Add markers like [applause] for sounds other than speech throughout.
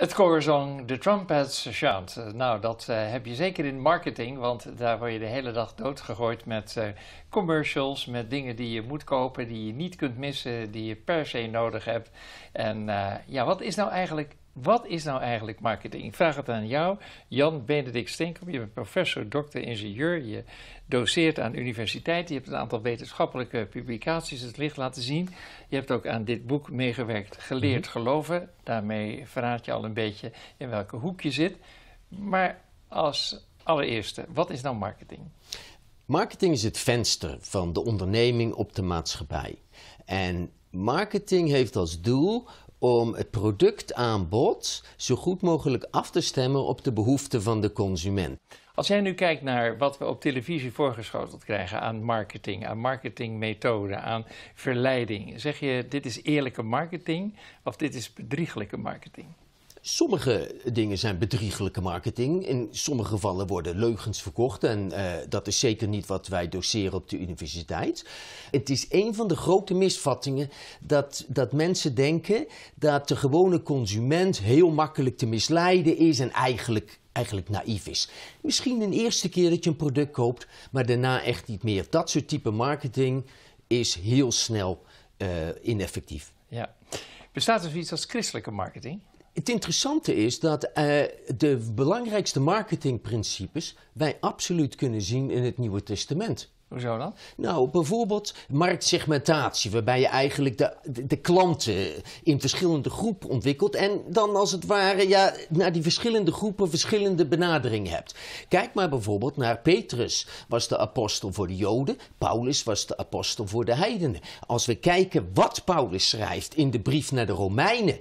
Het koor de The Trumpets Shout. Nou, dat eh, heb je zeker in marketing, want daar word je de hele dag doodgegooid met eh, commercials, met dingen die je moet kopen, die je niet kunt missen, die je per se nodig hebt. En eh, ja, wat is nou eigenlijk wat is nou eigenlijk marketing? Ik vraag het aan jou, Jan Benedict Steenkamp. Je bent professor, dokter, ingenieur. Je doseert aan universiteiten. Je hebt een aantal wetenschappelijke publicaties het licht laten zien. Je hebt ook aan dit boek meegewerkt, Geleerd mhm. Geloven. Daarmee verraad je al een beetje in welke hoek je zit. Maar als allereerste, wat is nou marketing? Marketing is het venster van de onderneming op de maatschappij. En marketing heeft als doel om het productaanbod zo goed mogelijk af te stemmen op de behoeften van de consument. Als jij nu kijkt naar wat we op televisie voorgeschoteld krijgen aan marketing, aan marketingmethoden, aan verleiding, zeg je dit is eerlijke marketing of dit is bedrieglijke marketing? Sommige dingen zijn bedriegelijke marketing. In sommige gevallen worden leugens verkocht. En eh, dat is zeker niet wat wij doseren op de universiteit. Het is een van de grote misvattingen dat, dat mensen denken dat de gewone consument heel makkelijk te misleiden is en eigenlijk eigenlijk naïef is. Misschien een eerste keer dat je een product koopt, maar daarna echt niet meer. Dat soort type marketing is heel snel uh, ineffectief. Ja. Bestaat er zoiets als christelijke marketing? het interessante is dat eh, de belangrijkste marketingprincipes wij absoluut kunnen zien in het Nieuwe Testament. Hoezo dan? Nou, bijvoorbeeld marktsegmentatie, waarbij je eigenlijk de, de, de, klanten in verschillende groepen ontwikkelt en dan als het ware ja, naar die verschillende groepen verschillende benaderingen hebt. Kijk maar bijvoorbeeld naar Petrus, was de apostel voor de Joden, Paulus was de apostel voor de heidenen. Als we kijken wat Paulus schrijft in de brief naar de Romeinen,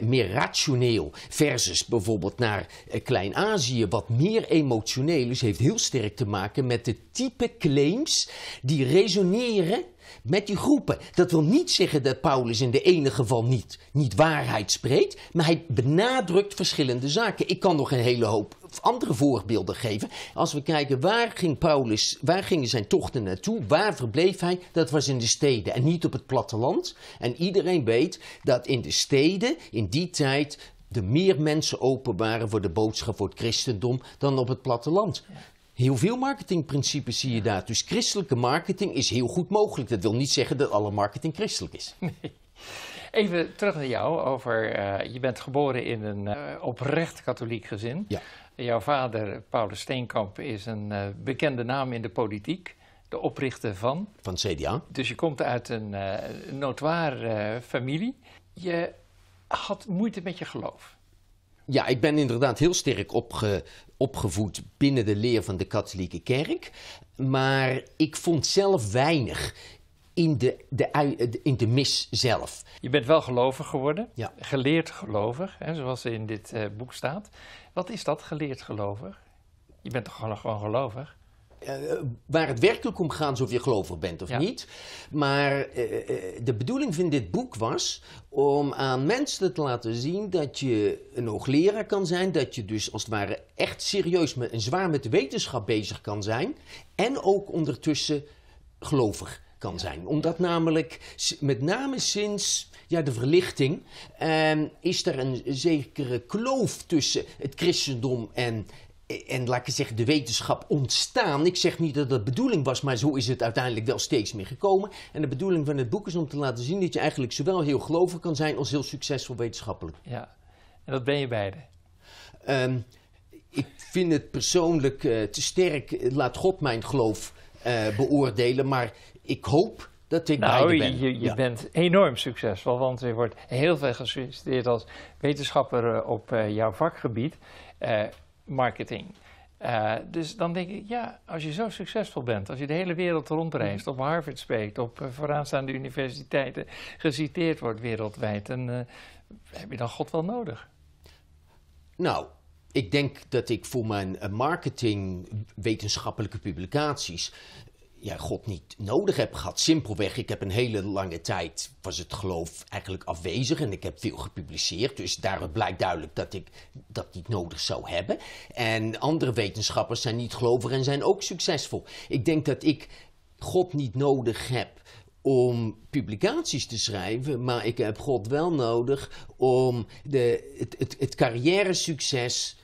meer rationeel versus bijvoorbeeld naar eh, Klein-Azië, wat meer emotioneel is, heeft heel sterk te maken met de type claims die resoneren met die groepen. Dat wil niet zeggen dat Paulus in de ene geval niet, niet waarheid spreekt, maar hij benadrukt verschillende zaken. Ik kan nog een hele hoop andere voorbeelden geven. Als we kijken waar ging Paulus, waar gingen zijn tochten naartoe, waar verbleef hij, dat was in de steden en niet op het platteland. En iedereen weet dat in de steden in die tijd er meer mensen open waren voor de boodschap voor het christendom dan op het platteland. Heel veel marketingprincipes zie je daar. Dus christelijke marketing is heel goed mogelijk. Dat wil niet zeggen dat alle marketing christelijk is. [laughs] Even terug naar jou over, eh, je bent geboren in een eh, oprecht katholiek gezin. Ja. Jouw vader, Paulus Steenkamp, is een eh, bekende naam in de politiek. De oprichter van. Van CDA. Dus je komt uit een uh, notoire eh, familie. Je had moeite met je geloof. Ja, ik ben inderdaad heel sterk opgevoed binnen de leer van de katholieke kerk. Maar ik vond zelf weinig in de, de, in de mis zelf. Je bent wel gelovig geworden, geleerd gelovig, hè, zoals in dit eh, boek staat. Wat is dat, geleerd gelovig? Je bent toch gewoon, gelovig? Eh, eh, waar het werkelijk om gaat, of je gelovig bent of niet. Maar de bedoeling van dit boek was om aan mensen te laten zien dat je een hoogleraar kan zijn. Dat je dus als het ware echt serieus met, en zwaar met de wetenschap bezig kan zijn. En ook ondertussen gelovig kan zijn. Omdat namelijk, met name sinds ja, de verlichting, ehm, is er een zekere kloof tussen het christendom en, en laat ik zeggen, de wetenschap ontstaan. Ik zeg niet dat dat bedoeling was, maar zo is het uiteindelijk wel steeds meer gekomen. En de bedoeling van het boek is om te laten zien dat je eigenlijk zowel heel gelovig kan zijn als heel succesvol wetenschappelijk. Ja, en dat ben je beide. Ehm, ik vind het persoonlijk eh, te sterk, laat God mijn geloof eh, beoordelen. Maar ik hoop dat ik nou, ben. Je, je bent enorm succesvol, want er wordt heel veel gesolliciteerd als wetenschapper eh, op eh, jouw vakgebied, eh, marketing. dus dan denk ik, ja, als je zo succesvol bent, als je de hele wereld rondreist, op Harvard spreekt, op vooraanstaande universiteiten, geciteerd wordt wereldwijd, dan heb je dan God wel nodig? Nou, ik denk dat ik voor mijn marketing, wetenschappelijke publicaties, ja, God niet nodig heb gehad. Simpelweg, ik heb een hele lange tijd, was het geloof eigenlijk afwezig en ik heb veel gepubliceerd. Dus daaruit blijkt duidelijk dat ik dat niet nodig zou hebben. En andere wetenschappers zijn niet gelovig en zijn ook succesvol. Ik denk dat ik God niet nodig heb om publicaties te schrijven, maar ik heb God wel nodig om de, het, het, het carrière-succes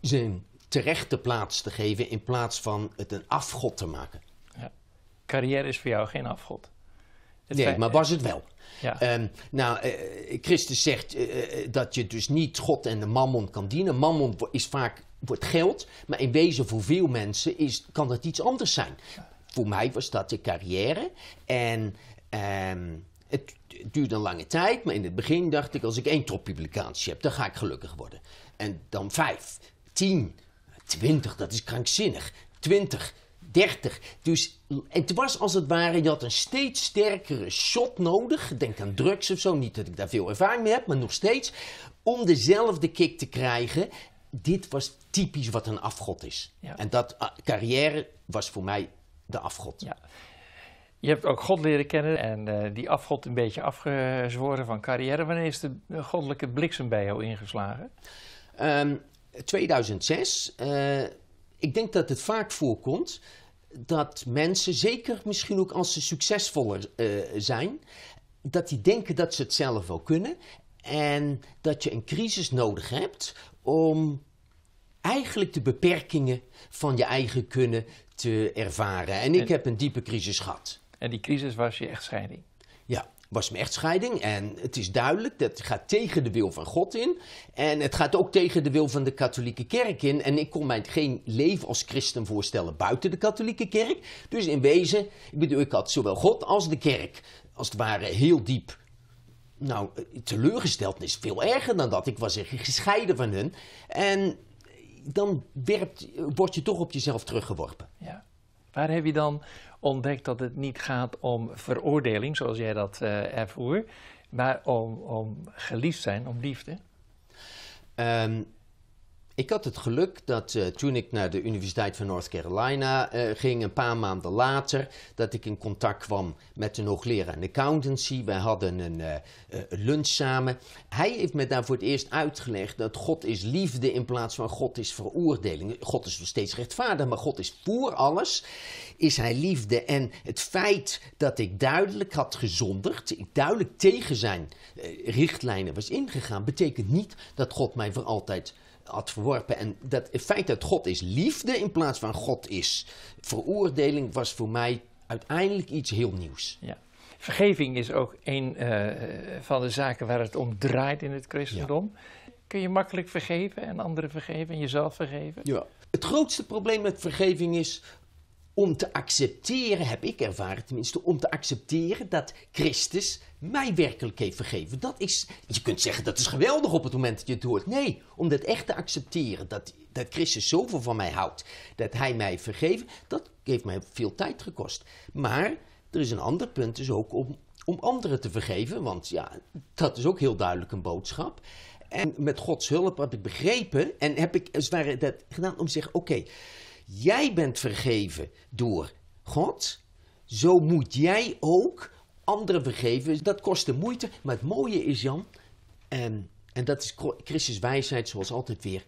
zijn terechte plaats te geven in plaats van het een afgod te maken carrière is voor jou geen afgod. Het nee, maar was het wel. Ja. Ehm, nou, eh, Christus zegt eh, eh, dat je dus niet God en de mammon kan dienen. Mammon is vaak, wordt geld, maar in wezen voor veel mensen is, kan dat iets anders zijn. Voor mij was dat de carrière en... Ehm, het duurde een lange tijd, maar in het begin dacht ik: als ik één toppublicatie heb, dan ga ik gelukkig worden. En dan vijf, tien, twintig, dat is krankzinnig. Twintig, 30. Dus het was als het ware, je had een steeds sterkere shot nodig. Denk aan drugs of zo. Niet dat ik daar veel ervaring mee heb, maar nog steeds. Om dezelfde kick te krijgen. Dit was typisch wat een afgod is. En dat ah, carrière was voor mij de afgod. Ja. Je hebt ook God leren kennen en eh, die afgod een beetje afgezworen van carrière. Wanneer is de goddelijke bliksem bij jou ingeslagen? Um, ehm, 2006 ik denk dat het vaak voorkomt dat mensen, zeker misschien ook als ze succesvoller eh, zijn, dat die denken dat ze het zelf wel kunnen en dat je een crisis nodig hebt om eigenlijk de beperkingen van je eigen kunnen te ervaren. En ik heb een diepe crisis gehad. En die crisis was je echtscheiding? Ja was een echtscheiding. En het is duidelijk, dat gaat tegen de wil van God in. En het gaat ook tegen de wil van de katholieke kerk in. En ik kon mij geen leven als christen voorstellen buiten de katholieke kerk. Dus in wezen, ik bedoel, ik had zowel God als de kerk, als het ware, heel diep nou, teleurgesteld is veel erger dan dat. Ik was gescheiden van hun. En dan werpt, word je toch op jezelf teruggeworpen. Ja. Waar heb je dan ontdekt dat het niet gaat om veroordeling, zoals jij dat uh, ervoer, maar om, om geliefd zijn, om liefde? Um, ik had het geluk dat eh, toen ik naar de Universiteit van North Carolina eh, ging, een paar maanden later, dat ik in contact kwam met een hoogleraar in accountancy. Wij hadden eh, een lunch samen. Hij heeft me daar voor het eerst uitgelegd dat God is liefde in plaats van God is veroordeling. God is nog steeds rechtvaardig, maar God is voor alles. Is hij liefde? En het feit dat ik duidelijk had gezonderd, ik duidelijk tegen zijn richtlijnen was ingegaan, betekent niet dat God mij voor altijd had verworpen. En dat het feit dat God is liefde in plaats van God is veroordeling was voor mij uiteindelijk iets heel nieuws. Ja. Vergeving is ook een eh, van de zaken waar het om draait in het christendom. Kun je makkelijk vergeven en anderen vergeven en jezelf vergeven? Ja. Het grootste probleem met vergeving is om te accepteren, heb ik ervaren tenminste, om te accepteren dat Christus mij werkelijk heeft vergeven. Dat is, je kunt zeggen dat is geweldig op het moment dat je het hoort. Nee, om dat echt te accepteren, dat, dat Christus zoveel van mij houdt, dat hij mij vergeven, dat heeft mij veel tijd gekost. Maar er is een ander punt, dus ook om, om anderen te vergeven, want ja, dat is ook heel duidelijk een boodschap. En met Gods hulp heb ik begrepen en heb ik als dus het ware dat gedaan om te zeggen, oké, Jij bent vergeven door God. Zo moet jij ook anderen vergeven. Dat kost de moeite. Maar het mooie is, Jan, en, en dat is Christus wijsheid zoals altijd weer.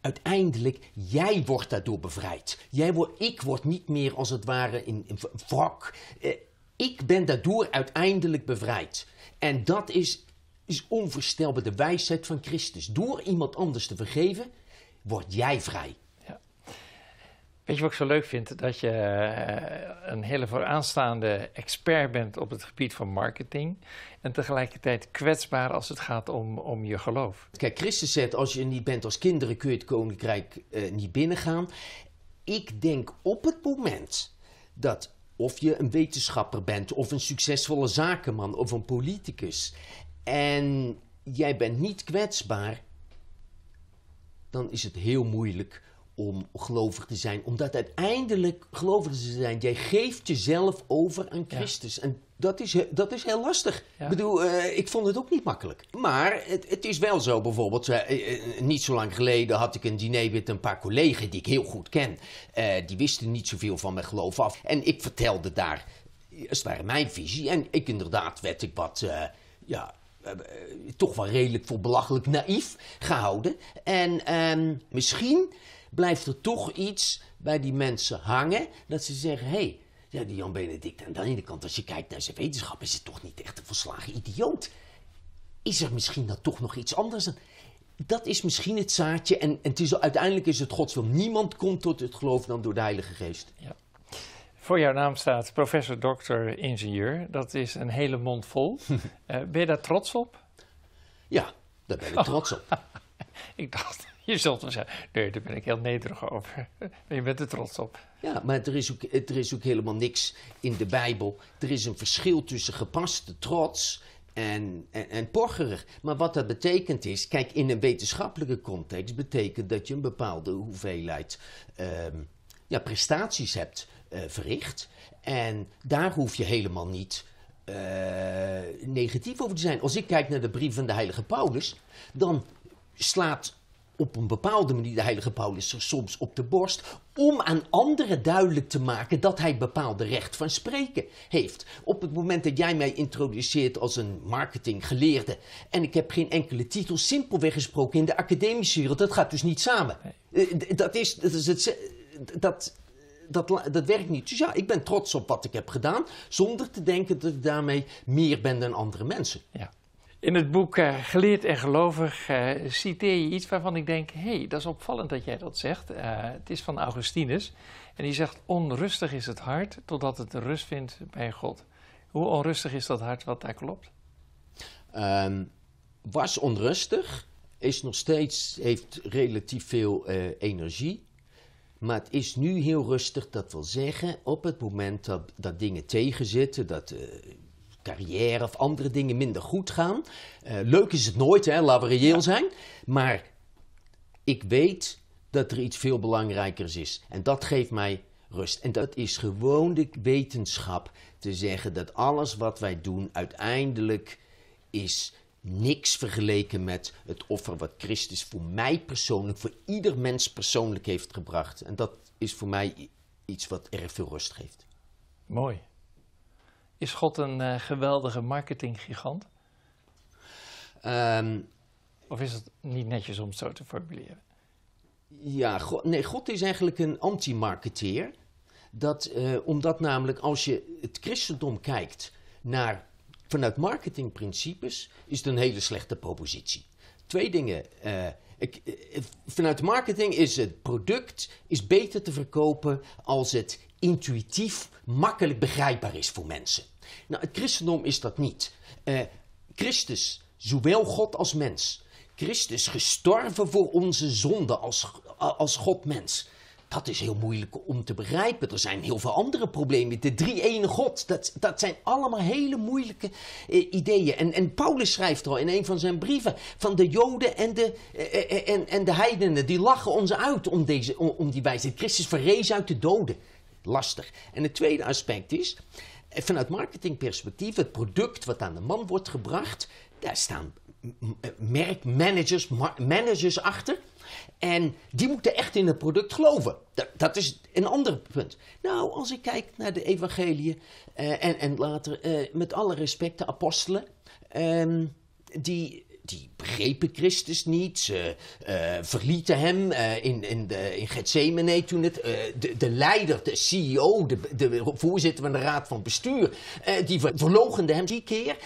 Uiteindelijk, jij wordt daardoor bevrijd. Jij wordt, ik word niet meer als het ware in, vrok. wrak. Eh, ik ben daardoor uiteindelijk bevrijd. En dat is, is onvoorstelbaar de wijsheid van Christus. Door iemand anders te vergeven, word jij vrij. Weet je wat ik zo leuk vind? Dat je eh, een hele vooraanstaande expert bent op het gebied van marketing. En tegelijkertijd kwetsbaar als het gaat om, om je geloof. Kijk, Christus zegt: als je niet bent als kinderen, kun je het koninkrijk eh, niet binnengaan. Ik denk op het moment dat of je een wetenschapper bent, of een succesvolle zakenman, of een politicus. En jij bent niet kwetsbaar, dan is het heel moeilijk om gelovig te zijn. Omdat uiteindelijk gelovig te zijn, jij geeft jezelf over aan Christus. En dat is, dat is heel lastig. Ik bedoel, eh, ik vond het ook niet makkelijk. Maar het, het is wel zo bijvoorbeeld, eh, eh, niet zo lang geleden had ik een diner met een paar collega's die ik heel goed ken. die wisten niet zoveel van mijn geloof af. En ik vertelde daar, als het mijn visie. En ik inderdaad werd ik wat, ja, toch wel redelijk voor belachelijk naïef gehouden. En ehm, misschien blijft er toch iets bij die mensen hangen dat ze zeggen: hé, hey, ja, die Jan Benedict aan de ene kant, als je kijkt naar zijn wetenschap, is het toch niet echt een verslagen idioot. Is er misschien dan toch nog iets anders? Dan? Dat is misschien het zaadje en, en uiteindelijk is het Gods wil. Niemand komt tot het geloof dan door de Heilige Geest. Ja. Voor jouw naam staat professor, dokter, ingenieur. Dat is een hele mond vol. [laughs] Eh, ben je daar trots op? Ja, daar ben ik oh. trots op. [laughs] Ik dacht, [laughs] je zult wel zeggen, nee, daar ben ik heel nederig over. [laughs] je bent er trots op. Ja, maar er is, ook, er is ook helemaal niks in de Bijbel. Er is een verschil tussen gepaste trots en, en, en porgerig. Maar wat dat betekent is, kijk, in een wetenschappelijke context betekent dat je een bepaalde hoeveelheid ehm, ja, prestaties hebt eh, verricht. En daar hoef je helemaal niet eh, negatief over te zijn. Als ik kijk naar de brief van de heilige Paulus, dan slaat op een bepaalde manier de heilige Paulus soms op de borst om aan anderen duidelijk te maken dat hij bepaalde recht van spreken heeft. Op het moment dat jij mij introduceert als een marketinggeleerde en ik heb geen enkele titel, simpelweg gesproken in de academische wereld, dat gaat dus niet samen. Eh, dat is, dat is het, dat, dat, dat werkt niet. Dus ja, ik ben trots op wat ik heb gedaan, zonder te denken dat ik daarmee meer ben dan andere mensen. Ja. In het boek eh, Geleerd en Gelovig eh, citeer je iets waarvan ik denk: hé, hey, dat is opvallend dat jij dat zegt. Eh, het is van Augustinus. En die zegt: Onrustig is het hart totdat het rust vindt bij God. Hoe onrustig is dat hart wat daar klopt? Um, was onrustig, is nog steeds, heeft relatief veel energie. Maar het is nu heel rustig, dat wil zeggen, op het moment dat, dat dingen tegenzitten, dat carrière of andere dingen minder goed gaan. Eh, leuk is het nooit, hè, laten we reëel zijn. Maar ik weet dat er iets veel belangrijkers is. En dat geeft mij rust. En dat is gewoon de wetenschap te zeggen dat alles wat wij doen uiteindelijk is niks vergeleken met het offer wat Christus voor mij persoonlijk, voor ieder mens persoonlijk heeft gebracht. En dat is voor mij iets wat erg veel rust geeft. Mooi. Is God een eh, geweldige marketinggigant? Ehm, of is het niet netjes om het zo te formuleren? Ja, God, nee, God is eigenlijk een anti-marketeer. Dat, eh, omdat namelijk als je het christendom kijkt naar, vanuit marketingprincipes, is het een hele slechte propositie. Twee dingen. Eh, ik, vanuit marketing is het product is beter te verkopen als het intuïtief makkelijk begrijpbaar is voor mensen. Nou, het christendom is dat niet. Eh, Christus, zowel God als mens. Christus gestorven voor onze zonde als, als God-mens. Dat is heel moeilijk om te begrijpen. Er zijn heel veel andere problemen. De drie ene God, dat, dat zijn allemaal hele moeilijke eh, ideeën. En, en Paulus schrijft al in een van zijn brieven van de Joden en de, eh, en, en de heidenen. Die lachen ons uit om, deze, om, om die wijze. Christus verrees uit de doden. Lastig. En het tweede aspect is, vanuit marketingperspectief, het product wat aan de man wordt gebracht, daar staan merkmanagers managers achter. En die moeten echt in het product geloven. Dat, dat is een ander punt. Nou, als ik kijk naar de evangelie eh, en, en later eh, met alle respect de apostelen, ehm, die die begrepen Christus niet. Ze eh, verlieten hem eh, in, in, de, in Gethsemane toen het. Eh, de, de, leider, de CEO, de, de, voorzitter van de raad van bestuur, die verlogende hem die keer.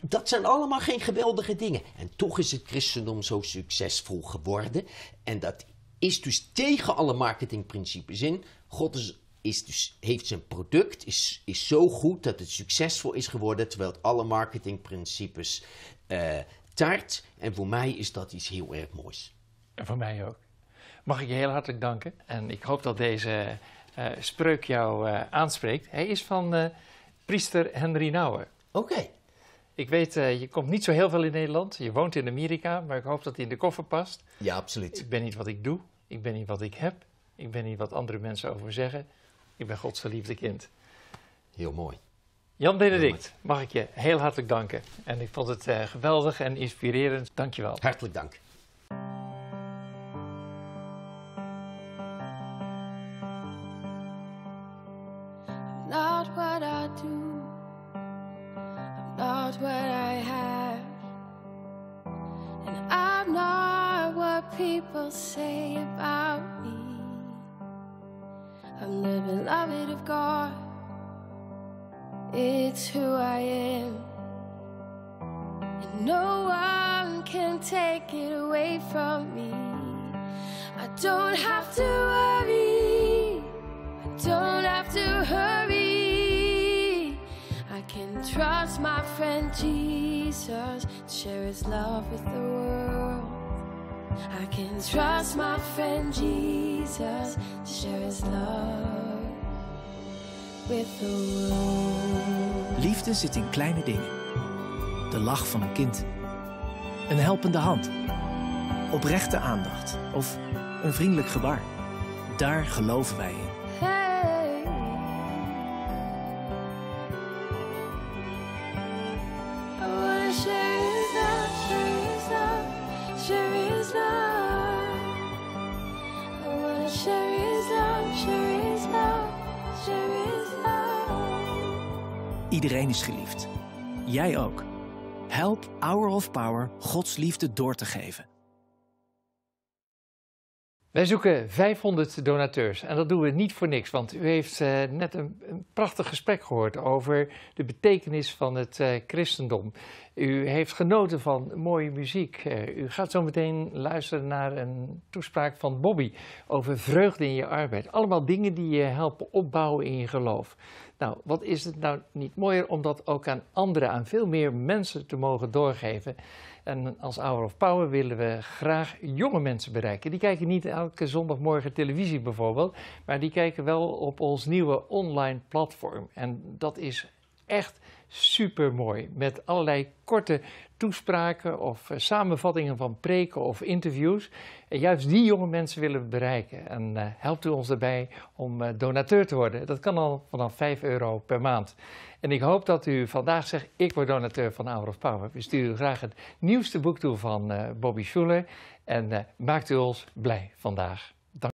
dat zijn allemaal geen geweldige dingen. En toch is het christendom zo succesvol geworden. En dat is dus tegen alle marketingprincipes in. God is is dus, heeft zijn product is, is zo goed dat het succesvol is geworden, terwijl het alle marketingprincipes eh, taart. En voor mij is dat iets heel erg moois. En voor mij ook. Mag ik je heel hartelijk danken. En ik hoop dat deze uh, spreuk jou eh, aanspreekt. Hij is van priester Henry Nouwen. Oké. Ik weet, je komt niet zo heel veel in Nederland. Je woont in Amerika, maar ik hoop dat hij in de koffer past. Ja, absoluut. Ik ben niet wat ik doe. Ik ben niet wat ik heb. Ik ben niet wat andere mensen over zeggen. Ik ben Gods geliefde kind. Heel mooi. Jan Benedict, mag ik je heel hartelijk danken. En ik vond het eh, geweldig en inspirerend. Dank je wel. Hartelijk dank. No one can take it away from me. I don't have to worry. I don't have to hurry. I can trust my friend Jesus, share his love with the world. I can trust my friend Jesus, share his love with the world. Liefde zit in kleine dingen. de lach van een kind. Een helpende hand. Oprechte aandacht. Of een vriendelijk gebaar. Daar geloven wij in. Iedereen is geliefd. Jij ook. Help Hour of Power Gods liefde door te geven. Wij zoeken 500 donateurs en dat doen we niet voor niks, want u heeft eh, net een, een, prachtig gesprek gehoord over de betekenis van het eh, christendom. U heeft genoten van mooie muziek. Eh, u gaat zo meteen luisteren naar een toespraak van Bobby over vreugde in je arbeid. Allemaal dingen die je helpen opbouwen in je geloof. Nou, wat is het nou niet mooier om dat ook aan anderen, aan veel meer mensen te mogen doorgeven? En als Hour of Power willen we graag jonge mensen bereiken. Die kijken niet elke zondagmorgen televisie bijvoorbeeld, maar die kijken wel op ons nieuwe online platform. En dat is echt super mooi. Met allerlei korte toespraken of eh, samenvattingen van preken of interviews. En juist die jonge mensen willen we bereiken. En eh, helpt u ons daarbij om eh, donateur te worden. Dat kan al vanaf 5 euro per maand. En ik hoop dat u vandaag zegt, ik word donateur van Hour of Power. We sturen u graag het nieuwste boek toe van Bobby Schuller. En maakt u ons blij vandaag.